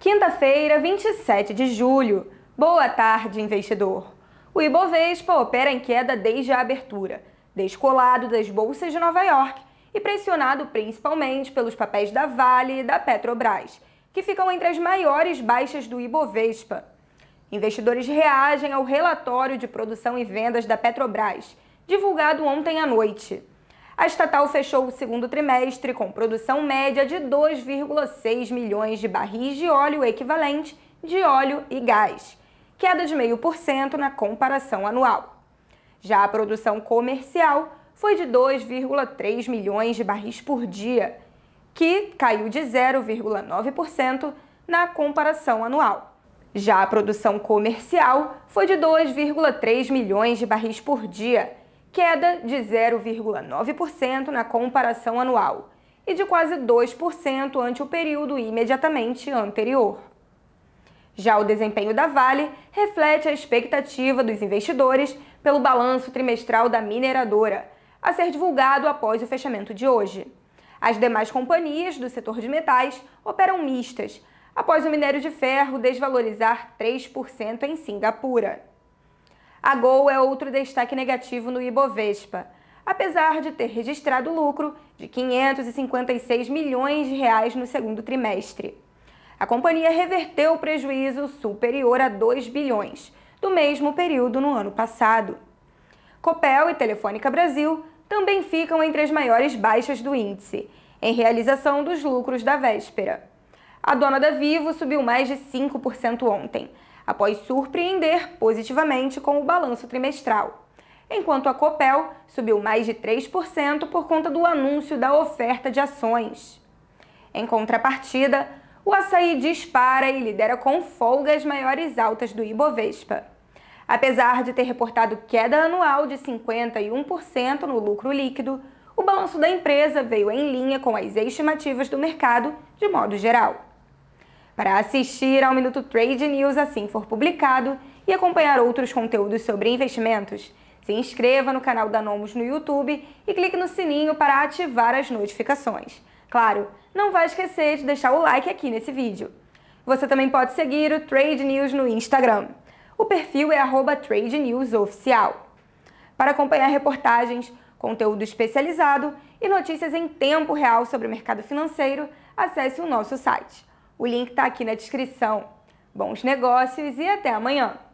Quinta-feira, 27 de julho. Boa tarde, investidor. O Ibovespa opera em queda desde a abertura, descolado das bolsas de Nova York e pressionado principalmente pelos papéis da Vale e da Petrobras, que ficam entre as maiores baixas do Ibovespa. Investidores reagem ao relatório de produção e vendas da Petrobras, divulgado ontem à noite. A estatal fechou o segundo trimestre com produção média de 2,6 milhões de barris de óleo equivalente de óleo e gás, queda de 0,5% na comparação anual. Já a produção comercial foi de 2,3 milhões de barris por dia, que caiu de 0,9% na comparação anual. Já a produção comercial foi de 2,3 milhões de barris por dia, queda de 0,9% na comparação anual e de quase 2% ante o período imediatamente anterior. Já o desempenho da Vale reflete a expectativa dos investidores pelo balanço trimestral da mineradora, a ser divulgado após o fechamento de hoje. As demais companhias do setor de metais operam mistas, após o minério de ferro desvalorizar 3% em Singapura. A Gol é outro destaque negativo no Ibovespa. Apesar de ter registrado lucro de 556 milhões de reais no segundo trimestre, a companhia reverteu o prejuízo superior a 2 bilhões do mesmo período no ano passado. Copel e Telefônica Brasil também ficam entre as maiores baixas do índice, em realização dos lucros da véspera. A dona da Vivo subiu mais de 5% ontem, após surpreender positivamente com o balanço trimestral. Enquanto a Copel subiu mais de 3% por conta do anúncio da oferta de ações. Em contrapartida, o açaí dispara e lidera com folga as maiores altas do Ibovespa. Apesar de ter reportado queda anual de 51% no lucro líquido, o balanço da empresa veio em linha com as estimativas do mercado de modo geral para assistir ao Minuto Trade News assim for publicado e acompanhar outros conteúdos sobre investimentos. Se inscreva no canal da Nomus no YouTube e clique no sininho para ativar as notificações. Claro, não vai esquecer de deixar o like aqui nesse vídeo. Você também pode seguir o Trade News no Instagram. O perfil é @tradenewsoficial. Para acompanhar reportagens, conteúdo especializado e notícias em tempo real sobre o mercado financeiro, acesse o nosso site o link está aqui na descrição. Bons negócios e até amanhã!